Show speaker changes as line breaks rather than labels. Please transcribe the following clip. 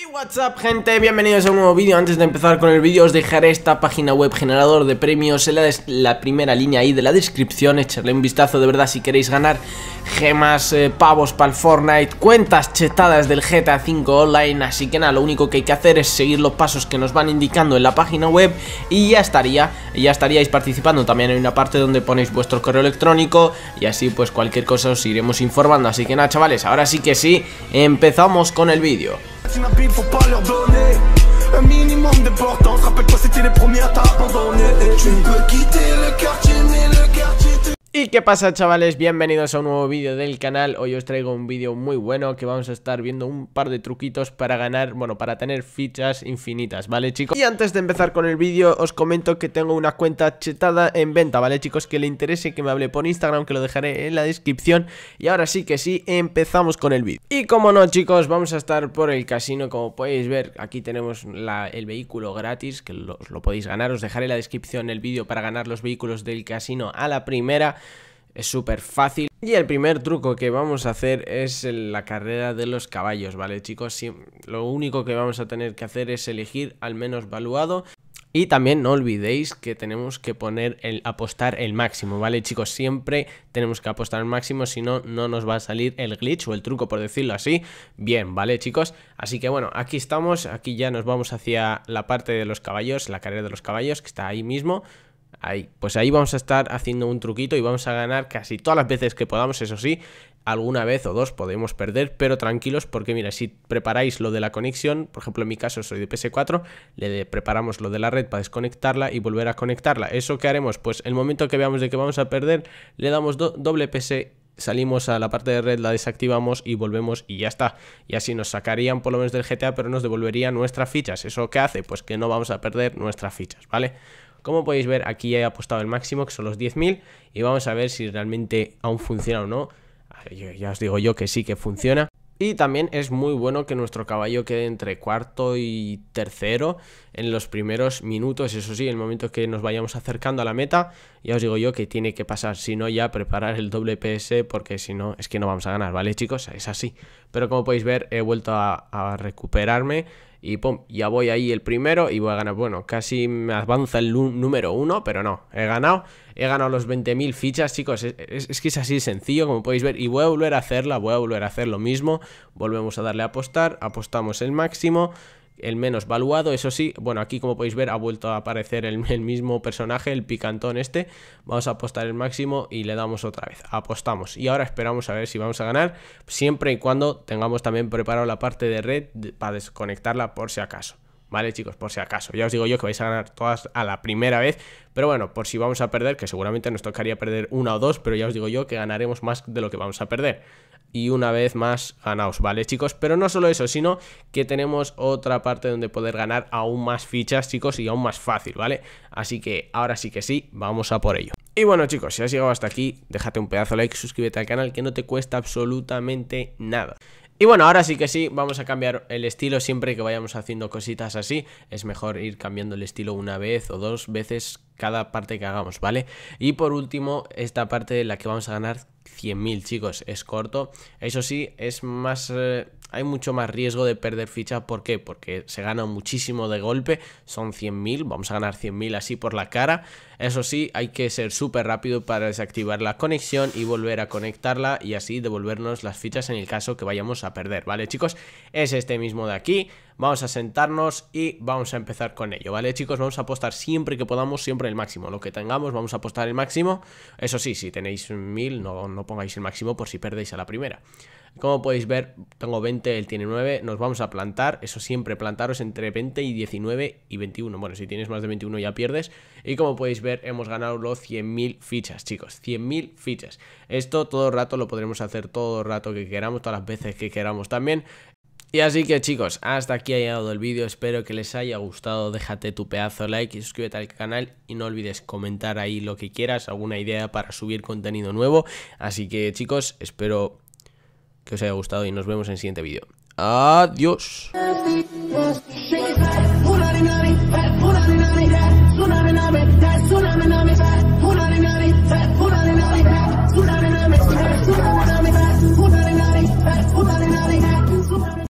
Y what's up gente, bienvenidos a un nuevo vídeo Antes de empezar con el vídeo os dejaré esta página web generador de premios En la, primera línea ahí de la descripción Echarle un vistazo de verdad si queréis ganar Gemas, eh, pavos para el Fortnite Cuentas chetadas del GTA 5 Online Así que nada, lo único que hay que hacer es seguir los pasos que nos van indicando en la página web Y ya estaría, ya estaríais participando También hay una parte donde ponéis vuestro correo electrónico Y así pues cualquier cosa os iremos informando Así que nada chavales, ahora sí que sí, empezamos con el vídeo faut pas leur donner un minimum d'importance. Rappelle-toi, c'était les premiers à t'abandonner. Et tu peux quitter le quartier, mais qué pasa chavales? Bienvenidos a un nuevo vídeo del canal Hoy os traigo un vídeo muy bueno que vamos a estar viendo un par de truquitos para ganar, bueno, para tener fichas infinitas, ¿vale chicos? Y antes de empezar con el vídeo os comento que tengo una cuenta chetada en venta, ¿vale chicos? Que le interese que me hable por Instagram, que lo dejaré en la descripción Y ahora sí que sí, empezamos con el vídeo Y como no chicos, vamos a estar por el casino, como podéis ver Aquí tenemos el vehículo gratis, que lo, lo podéis ganar Os dejaré en la descripción el vídeo para ganar los vehículos del casino a la primera es súper fácil. Y el primer truco que vamos a hacer es la carrera de los caballos, ¿vale chicos? Sí, lo único que vamos a tener que hacer es elegir al menos valuado. Y también no olvidéis que tenemos que poner el apostar el máximo, ¿vale chicos? Siempre tenemos que apostar el máximo, si no, no nos va a salir el glitch o el truco, por decirlo así. Bien, ¿vale chicos? Así que bueno, aquí estamos, aquí ya nos vamos hacia la parte de los caballos, la carrera de los caballos, que está ahí mismo. Ahí, pues ahí vamos a estar haciendo un truquito y vamos a ganar casi todas las veces que podamos, eso sí, alguna vez o dos podemos perder, pero tranquilos porque mira, si preparáis lo de la conexión, por ejemplo en mi caso soy de PS4, le preparamos lo de la red para desconectarla y volver a conectarla. ¿Eso qué haremos? Pues el momento que veamos de que vamos a perder, le damos doble PS salimos a la parte de red, la desactivamos y volvemos y ya está. Y así nos sacarían por lo menos del GTA, pero nos devolverían nuestras fichas. ¿Eso qué hace? Pues que no vamos a perder nuestras fichas, ¿vale? Como podéis ver, aquí he apostado el máximo, que son los 10.000, y vamos a ver si realmente aún funciona o no. Ya os digo yo que sí que funciona. Y también es muy bueno que nuestro caballo quede entre cuarto y tercero en los primeros minutos. Eso sí, en el momento que nos vayamos acercando a la meta, ya os digo yo que tiene que pasar. Si no, ya preparar el doble PS porque si no, es que no vamos a ganar, ¿vale, chicos? Es así. Pero como podéis ver, he vuelto a, a recuperarme y pum, ya voy ahí el primero y voy a ganar. Bueno, casi me avanza el número uno, pero no, he ganado. He ganado los 20.000 fichas, chicos. Es, que es así sencillo, como podéis ver. Y voy a volver a hacerla, voy a volver a hacer lo mismo. Volvemos a darle a apostar, apostamos el máximo el menos valuado. Eso sí, bueno, aquí como podéis ver ha vuelto a aparecer el, el, mismo personaje, el picantón este. Vamos a apostar el máximo y le damos otra vez. Apostamos. Y ahora esperamos a ver si vamos a ganar, siempre y cuando tengamos también preparado la parte de red para desconectarla por si acaso. ¿Vale, chicos? Por si acaso. Ya os digo yo que vais a ganar todas a la primera vez. Pero bueno, por si vamos a perder, que seguramente nos tocaría perder una o dos, pero ya os digo yo que ganaremos más de lo que vamos a perder. Y una vez más ganaos, ¿vale, chicos? Pero no solo eso, sino que tenemos otra parte donde poder ganar aún más fichas, chicos, y aún más fácil, ¿vale? Así que ahora sí que sí, vamos a por ello. Y bueno chicos, si has llegado hasta aquí, déjate un pedazo de like, suscríbete al canal que no te cuesta absolutamente nada. Y bueno, ahora sí que sí, vamos a cambiar el estilo siempre que vayamos haciendo cositas así. Es mejor ir cambiando el estilo una vez o dos veces cada parte que hagamos, ¿vale? Y por último, esta parte de la que vamos a ganar 100.000, chicos, es corto. Eso sí, es más... Eh, hay mucho más riesgo de perder fichas. ¿Por qué? Porque se gana muchísimo de golpe. Son 100.000, vamos a ganar 100.000 así por la cara. Eso sí, hay que ser súper rápido para desactivar la conexión y volver a conectarla y así devolvernos las fichas en el caso que vayamos a perder. ¿Vale, chicos? Es este mismo de aquí vamos a sentarnos y vamos a empezar con ello, ¿vale chicos? Vamos a apostar siempre que podamos, siempre el máximo, lo que tengamos vamos a apostar el máximo, eso sí, si tenéis 1000 no, no pongáis el máximo por si perdéis a la primera. Como podéis ver, tengo 20, él tiene 9, nos vamos a plantar, eso siempre, plantaros entre 20 y 19 y 21. Bueno, si tienes más de 21 ya pierdes. Y como podéis ver, hemos ganado los 100.000 fichas, chicos, 100.000 fichas. Esto todo el rato lo podremos hacer todo el rato que queramos, todas las veces que queramos también. Y así que chicos, hasta aquí ha llegado el vídeo, espero que les haya gustado, déjate tu pedazo de like y suscríbete al canal y no olvides comentar ahí lo que quieras, alguna idea para subir contenido nuevo. Así que chicos, espero que os haya gustado y nos vemos en el siguiente vídeo. Adiós.